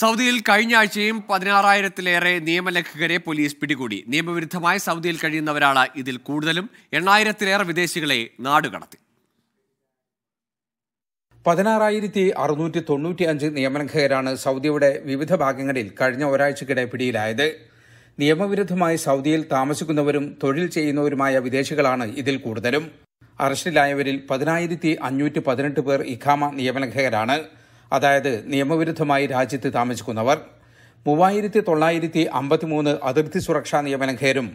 സൗദിയിൽ കഴിഞ്ഞ ആഴ്ചയും പതിനാറായിരത്തിലേറെ നിയമലംഘകരെ പോലീസ് പിടികൂടി നിയമവിരുദ്ധമായി സൗദിയിൽ കഴിയുന്നവരാണ് ഇതിൽ കൂടുതലും എണ്ണായിരത്തിലേറെ വിദേശികളെ നാടുകടത്തി പതിനാറായിരത്തി അറുന്നൂറ്റി അഞ്ച് നിയമലംഘകരാണ് സൗദിയുടെ വിവിധ ഭാഗങ്ങളിൽ കഴിഞ്ഞ ഒരാഴ്ചക്കിടെ പിടിയിലായത് നിയമവിരുദ്ധമായി സൗദിയിൽ താമസിക്കുന്നവരും തൊഴിൽ ചെയ്യുന്നവരുമായ വിദേശികളാണ് ഇതിൽ കൂടുതലും അറസ്റ്റിലായവരിൽ പതിനായിരത്തി അഞ്ഞൂറ്റി പതിനെട്ട് പേർ ഇഖാമ നിയമലംഘകരാണ് അതായത് നിയമവിരുദ്ധമായി രാജ്യത്ത് താമസിക്കുന്നവർ മൂവായിരത്തി തൊള്ളായിരത്തി അമ്പത്തിമൂന്ന് അതിർത്തി സുരക്ഷാ നിയമലംഘകരും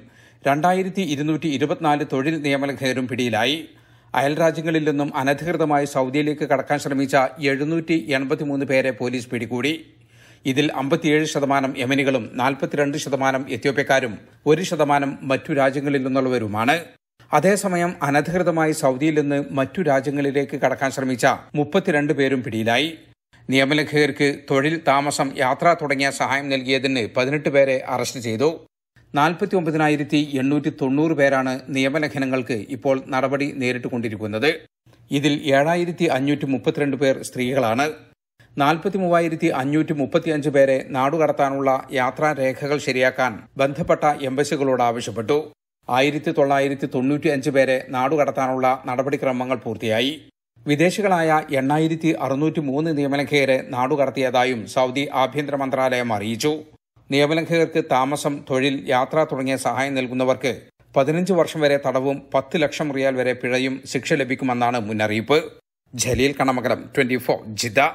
രണ്ടായിരത്തി ഇരുന്നൂറ്റി ഇരുപത്തിനാല് തൊഴിൽ നിയമലംഘകരും പിടിയിലായി അയൽരാജ്യങ്ങളിൽ നിന്നും അനധികൃതമായി സൗദിയിലേക്ക് കടക്കാൻ ശ്രമിച്ച എഴുന്നൂറ്റി എൺപത്തിമൂന്ന് പേരെ പോലീസ് പിടികൂടി ഇതിൽ അമ്പത്തിയേഴ് ശതമാനം യമനികളും നാൽപ്പത്തിരണ്ട് ശതമാനം എത്യോപ്യക്കാരും ഒരു ശതമാനം മറ്റു രാജ്യങ്ങളിൽ നിന്നുള്ളവരുമാണ് അതേസമയം അനധികൃതമായി സൗദിയിൽ നിന്ന് മറ്റു രാജ്യങ്ങളിലേക്ക് കടക്കാൻ ശ്രമിച്ച മുപ്പത്തിരണ്ട് പേരും പിടിയിലായി നിയമലംഘകർക്ക് തൊഴിൽ താമസം യാത്ര തുടങ്ങിയ സഹായം നൽകിയതിന് പതിനെട്ട് പേരെ അറസ്റ്റ് ചെയ്തു നാൽപ്പത്തി ഒമ്പതിനായിരത്തി എണ്ണൂറ്റി തൊണ്ണൂറ് പേരാണ് നിയമലംഘനങ്ങൾക്ക് ഇപ്പോൾ നടപടി നേരിട്ടുകൊണ്ടിരിക്കുന്നത് ഇതിൽ ഏഴായിരത്തി അഞ്ഞൂറ്റി മുപ്പത്തിരണ്ട് പേർ സ്ത്രീകളാണ് നാൽപ്പത്തി മൂവായിരത്തി അഞ്ഞൂറ്റി മുപ്പത്തിയഞ്ച് പേരെ നാടുകടത്താനുള്ള യാത്രാരേഖകൾ ശരിയാക്കാൻ ബന്ധപ്പെട്ട എംബസികളോട് ആവശ്യപ്പെട്ടു ആയിരത്തി തൊള്ളായിരത്തി തൊണ്ണൂറ്റിയഞ്ച് പേരെ നാടുകടത്താനുള്ള നടപടിക്രമങ്ങൾ പൂർത്തിയായി വിദേശികളായ എണ്ണായിരത്തി അറുന്നൂറ്റി മൂന്ന് നിയമലംഘകരെ നാടുകടത്തിയതായും സൗദി ആഭ്യന്തര മന്ത്രാലയം അറിയിച്ചു നിയമലംഘകർക്ക് താമസം തൊഴിൽ യാത്ര തുടങ്ങിയ സഹായം നൽകുന്നവർക്ക് പതിനഞ്ച് വർഷം വരെ തടവും പത്ത് ലക്ഷം റിയാൽ വരെ പിഴയും ശിക്ഷ ലഭിക്കുമെന്നാണ് മുന്നറിയിപ്പ് ജലീൽ കണമകലം ട്വന്റി ഫോർ ജിദ്ദ